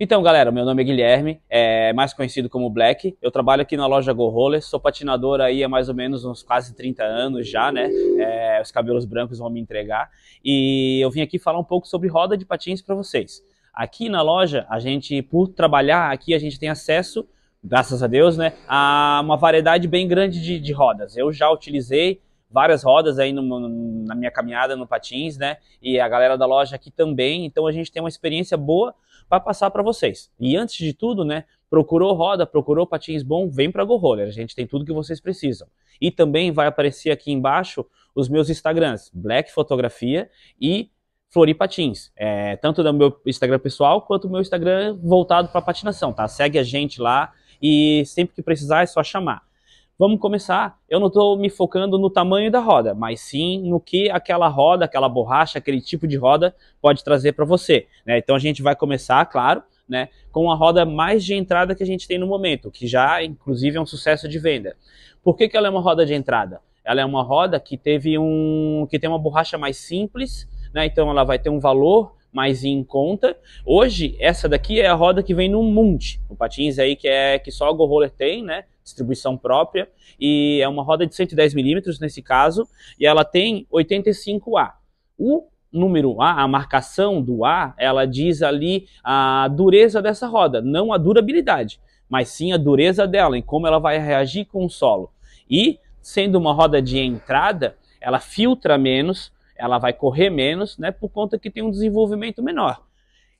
Então, galera, meu nome é Guilherme, é mais conhecido como Black. Eu trabalho aqui na loja Go Roller, sou patinador aí há mais ou menos uns quase 30 anos já, né? É, os cabelos brancos vão me entregar. E eu vim aqui falar um pouco sobre roda de patins para vocês. Aqui na loja, a gente, por trabalhar aqui, a gente tem acesso, graças a Deus, né, a uma variedade bem grande de, de rodas. Eu já utilizei várias rodas aí no, na minha caminhada no patins, né? E a galera da loja aqui também. Então a gente tem uma experiência boa para passar para vocês. E antes de tudo, né, procurou roda, procurou patins bom, vem para Go Roller. A gente tem tudo que vocês precisam. E também vai aparecer aqui embaixo os meus Instagrams, Black Fotografia e Floripatins, é, tanto do meu Instagram pessoal quanto do meu Instagram voltado para patinação, tá? Segue a gente lá e sempre que precisar é só chamar. Vamos começar. Eu não estou me focando no tamanho da roda, mas sim no que aquela roda, aquela borracha, aquele tipo de roda pode trazer para você. Né? Então a gente vai começar, claro, né, com a roda mais de entrada que a gente tem no momento, que já inclusive é um sucesso de venda. Por que, que ela é uma roda de entrada? Ela é uma roda que teve um, que tem uma borracha mais simples, né, Então ela vai ter um valor mais em conta. Hoje essa daqui é a roda que vem no Mundi, o patins aí que é que só o Go Roller tem, né? distribuição própria, e é uma roda de 110 milímetros nesse caso, e ela tem 85A. O número A, a marcação do A, ela diz ali a dureza dessa roda, não a durabilidade, mas sim a dureza dela, em como ela vai reagir com o solo. E, sendo uma roda de entrada, ela filtra menos, ela vai correr menos, né, por conta que tem um desenvolvimento menor.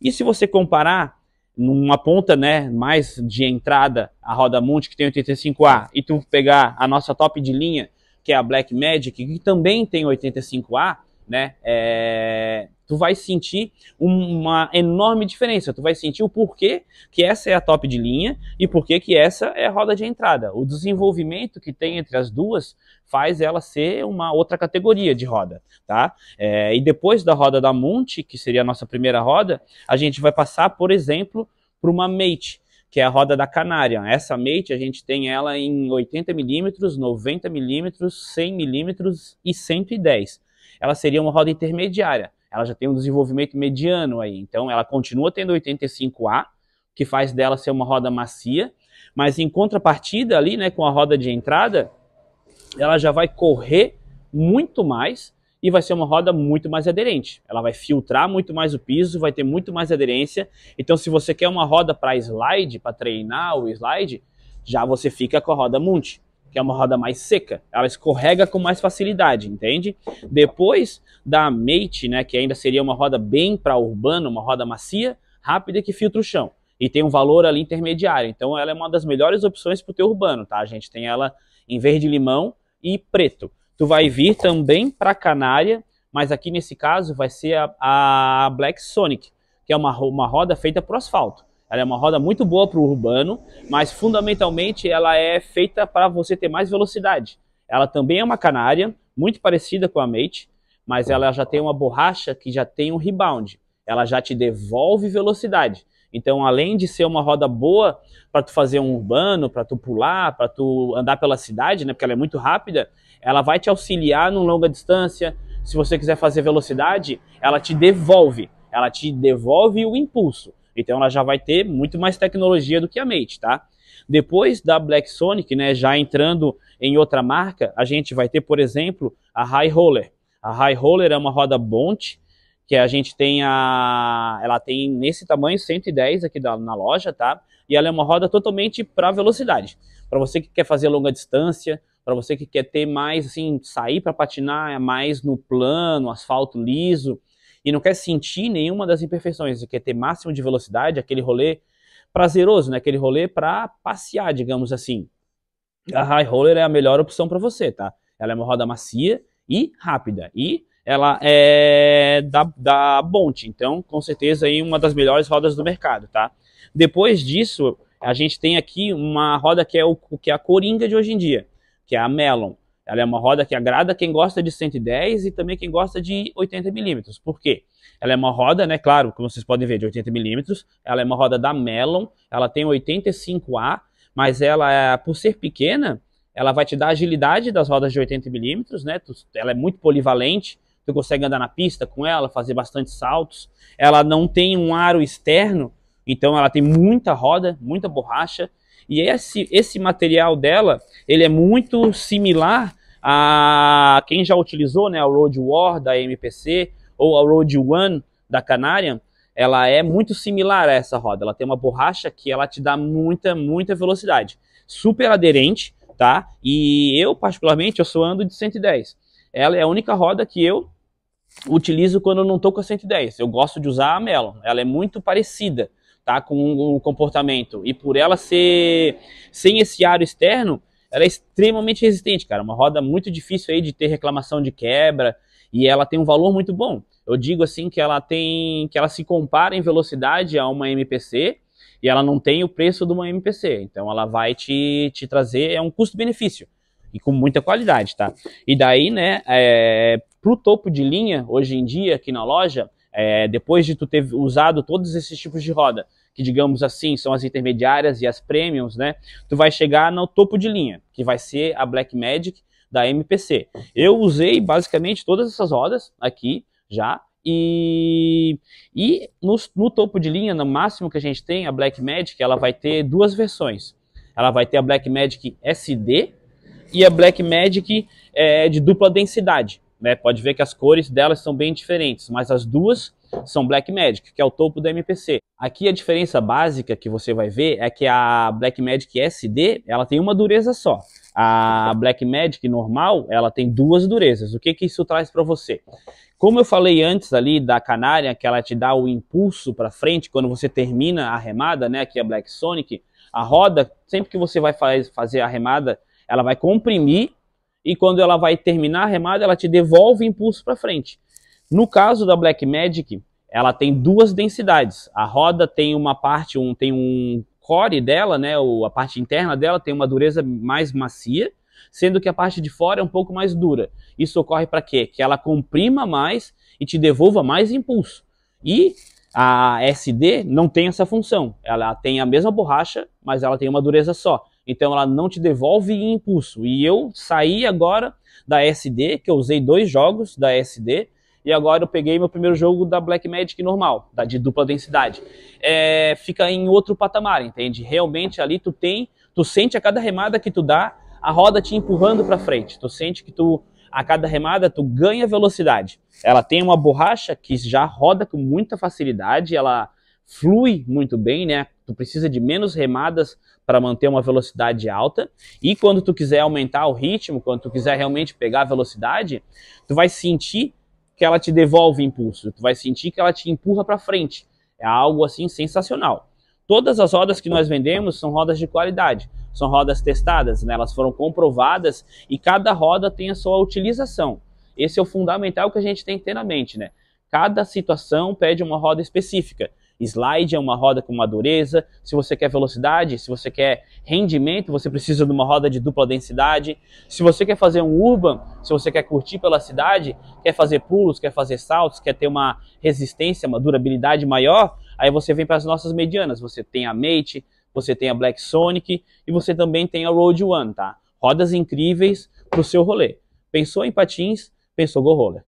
E se você comparar numa ponta, né, mais de entrada, a Roda Monte, que tem 85A, e tu pegar a nossa top de linha, que é a Black Magic, que também tem 85A, né, é, tu vai sentir uma enorme diferença. Tu vai sentir o porquê que essa é a top de linha e porquê que essa é a roda de entrada. O desenvolvimento que tem entre as duas faz ela ser uma outra categoria de roda, tá? É, e depois da roda da Monte, que seria a nossa primeira roda, a gente vai passar, por exemplo, para uma Mate, que é a roda da Canária. Essa Mate a gente tem ela em 80 milímetros, 90 milímetros, 100 milímetros e 110. Ela seria uma roda intermediária ela já tem um desenvolvimento mediano aí. Então ela continua tendo 85A, que faz dela ser uma roda macia, mas em contrapartida ali, né, com a roda de entrada, ela já vai correr muito mais e vai ser uma roda muito mais aderente. Ela vai filtrar muito mais o piso, vai ter muito mais aderência. Então se você quer uma roda para slide, para treinar o slide, já você fica com a roda Munti que é uma roda mais seca, ela escorrega com mais facilidade, entende? Depois da Mate, né, que ainda seria uma roda bem para urbano, uma roda macia, rápida que filtra o chão e tem um valor ali intermediário. Então ela é uma das melhores opções para o teu urbano, tá? A gente tem ela em verde limão e preto. Tu vai vir também para Canária, mas aqui nesse caso vai ser a, a Black Sonic, que é uma, uma roda feita para asfalto. Ela é uma roda muito boa para o urbano, mas fundamentalmente ela é feita para você ter mais velocidade. Ela também é uma canária, muito parecida com a Mate, mas ela já tem uma borracha que já tem um rebound. Ela já te devolve velocidade. Então, além de ser uma roda boa para tu fazer um urbano, para tu pular, para tu andar pela cidade, né, porque ela é muito rápida, ela vai te auxiliar numa longa distância. Se você quiser fazer velocidade, ela te devolve. Ela te devolve o impulso. Então ela já vai ter muito mais tecnologia do que a Mate, tá? Depois da Black Sonic, né, já entrando em outra marca, a gente vai ter, por exemplo, a High Roller. A High Roller é uma roda Bond, que a gente tem a ela tem nesse tamanho 110 aqui da, na loja, tá? E ela é uma roda totalmente para velocidade. Para você que quer fazer longa distância, para você que quer ter mais assim, sair para patinar, é mais no plano, asfalto liso, e não quer sentir nenhuma das imperfeições quer ter máximo de velocidade, aquele rolê prazeroso, né? Aquele rolê para passear, digamos assim. A high roller é a melhor opção para você, tá? Ela é uma roda macia e rápida e ela é da, da Bonte, então com certeza aí uma das melhores rodas do mercado, tá? Depois disso, a gente tem aqui uma roda que é o que é a coringa de hoje em dia, que é a Melon. Ela é uma roda que agrada quem gosta de 110 e também quem gosta de 80 milímetros. Por quê? Ela é uma roda, né? Claro, como vocês podem ver, de 80 milímetros. Ela é uma roda da Melon. Ela tem 85A, mas ela, é, por ser pequena, ela vai te dar agilidade das rodas de 80 milímetros, né? Ela é muito polivalente. Tu consegue andar na pista com ela, fazer bastante saltos. Ela não tem um aro externo, então ela tem muita roda, muita borracha. E esse, esse material dela, ele é muito similar a quem já utilizou, né, a Road War da MPC ou a Road One da Canarian, ela é muito similar a essa roda. Ela tem uma borracha que ela te dá muita, muita velocidade. Super aderente, tá? E eu, particularmente, eu sou ando de 110. Ela é a única roda que eu utilizo quando eu não tô com a 110. Eu gosto de usar a Melon. Ela é muito parecida tá? Com um comportamento. E por ela ser sem esse aro externo, ela é extremamente resistente, cara. Uma roda muito difícil aí de ter reclamação de quebra e ela tem um valor muito bom. Eu digo assim que ela tem que ela se compara em velocidade a uma MPC e ela não tem o preço de uma MPC. Então ela vai te, te trazer é um custo-benefício e com muita qualidade, tá? E daí, né, é, pro topo de linha, hoje em dia, aqui na loja, é, depois de tu ter usado todos esses tipos de roda, que digamos assim são as intermediárias e as premiums, né? Tu vai chegar no topo de linha, que vai ser a Black Magic da MPC. Eu usei basicamente todas essas rodas aqui já. E, e no, no topo de linha, no máximo que a gente tem, a Magic, ela vai ter duas versões. Ela vai ter a Black Magic SD e a Black é, de dupla densidade. Né? Pode ver que as cores delas são bem diferentes, mas as duas são Blackmagic, que é o topo do MPC. Aqui a diferença básica que você vai ver é que a Blackmagic SD, ela tem uma dureza só. A Blackmagic normal, ela tem duas durezas. O que que isso traz para você? Como eu falei antes ali da canária, que ela te dá o impulso para frente quando você termina a remada, né, aqui a é Black Sonic, a roda, sempre que você vai fazer a remada, ela vai comprimir e quando ela vai terminar a remada, ela te devolve impulso para frente. No caso da Black Magic, ela tem duas densidades. A roda tem uma parte, um, tem um core dela, né, ou a parte interna dela tem uma dureza mais macia, sendo que a parte de fora é um pouco mais dura. Isso ocorre para quê? Que ela comprima mais e te devolva mais impulso. E a SD não tem essa função. Ela tem a mesma borracha, mas ela tem uma dureza só. Então ela não te devolve impulso. E eu saí agora da SD, que eu usei dois jogos da SD, e agora eu peguei meu primeiro jogo da Black Magic normal, da de dupla densidade. É, fica em outro patamar, entende? Realmente ali tu tem, tu sente a cada remada que tu dá, a roda te empurrando para frente. Tu sente que tu a cada remada tu ganha velocidade. Ela tem uma borracha que já roda com muita facilidade, ela flui muito bem, né? tu precisa de menos remadas para manter uma velocidade alta. E quando tu quiser aumentar o ritmo, quando tu quiser realmente pegar a velocidade, tu vai sentir que ela te devolve impulso, tu vai sentir que ela te empurra para frente. É algo assim sensacional. Todas as rodas que nós vendemos são rodas de qualidade, são rodas testadas, né? elas foram comprovadas e cada roda tem a sua utilização. Esse é o fundamental que a gente tem que ter na mente, né? Cada situação pede uma roda específica slide, é uma roda com uma dureza. Se você quer velocidade, se você quer rendimento, você precisa de uma roda de dupla densidade. Se você quer fazer um urban, se você quer curtir pela cidade, quer fazer pulos, quer fazer saltos, quer ter uma resistência, uma durabilidade maior, aí você vem para as nossas medianas. Você tem a Mate, você tem a Black Sonic e você também tem a Road One, tá? Rodas incríveis para o seu rolê. Pensou em patins? Pensou Go Roller.